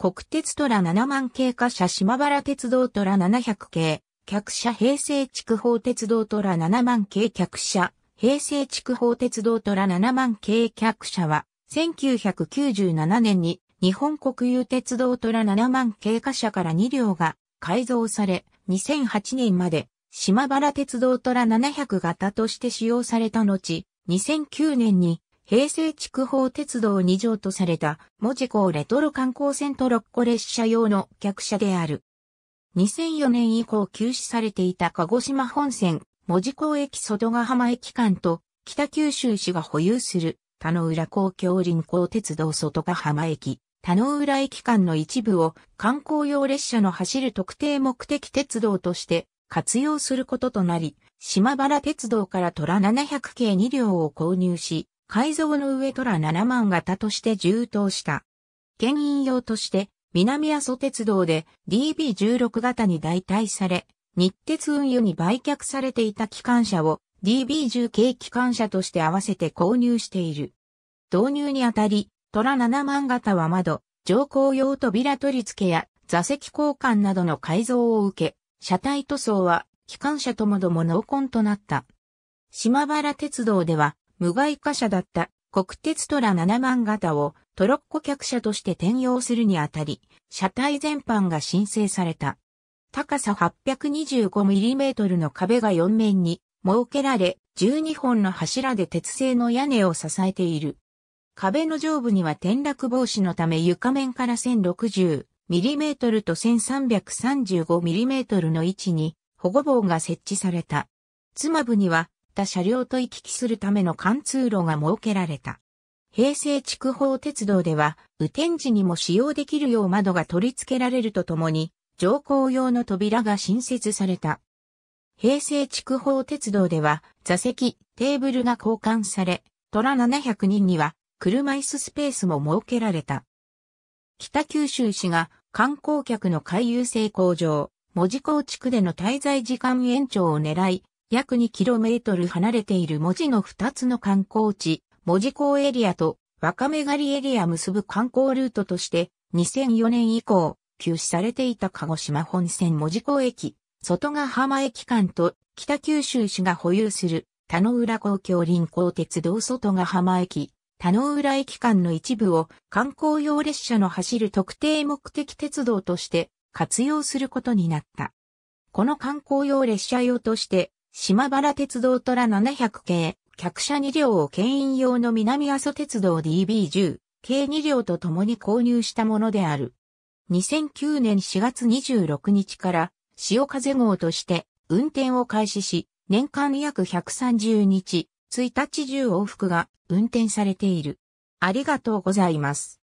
国鉄虎7万系貨車島原鉄道虎700系、客車平成筑豊鉄道虎7万系客車、平成筑豊鉄道虎7万系客車は、1997年に日本国有鉄道虎7万系貨車から2両が改造され、2008年まで島原鉄道虎700型として使用された後、2009年に平成筑豊鉄道2条とされた、文字港レトロ観光線トロッコ列車用の客車である。2004年以降休止されていた鹿児島本線、文字港駅外ヶ浜駅間と、北九州市が保有する、田野浦公共臨港鉄道外ヶ浜駅、田野浦駅間の一部を観光用列車の走る特定目的鉄道として活用することとなり、島原鉄道から虎700系2両を購入し、改造の上トラ7万型として充当した。牽引用として、南阿蘇鉄道で DB16 型に代替され、日鉄運輸に売却されていた機関車を DB10 系機関車として合わせて購入している。導入にあたり、トラ7万型は窓、乗降用扉取り付けや座席交換などの改造を受け、車体塗装は機関車ともども濃紺となった。島原鉄道では無害貨車だった国鉄トラ7万型をトロッコ客車として転用するにあたり、車体全般が申請された。高さ 825mm の壁が4面に設けられ、12本の柱で鉄製の屋根を支えている。壁の上部には転落防止のため床面から 1060mm と 1335mm の位置に保護棒が設置された。妻部にはった車両と行き来するための貫通路が設けられた。平成筑豊鉄道では、雨天時にも使用できるよう窓が取り付けられるとともに、乗降用の扉が新設された。平成筑豊鉄道では、座席、テーブルが交換され、虎700人には、車椅子スペースも設けられた。北九州市が観光客の回遊性向上、門司港地区での滞在時間延長を狙い、約 2km 離れている文字の2つの観光地、文字港エリアと若目狩りエリア結ぶ観光ルートとして、2004年以降、休止されていた鹿児島本線文字港駅、外ヶ浜駅間と北九州市が保有する田野浦公共臨港鉄道外ヶ浜駅、田野浦駅間の一部を観光用列車の走る特定目的鉄道として活用することになった。この観光用列車用として島原鉄道虎700系、客車2両を牽引用の南阿蘇鉄道 DB10、計2両と共に購入したものである。2009年4月26日から、潮風号として運転を開始し、年間約130日、1日10往復が運転されている。ありがとうございます。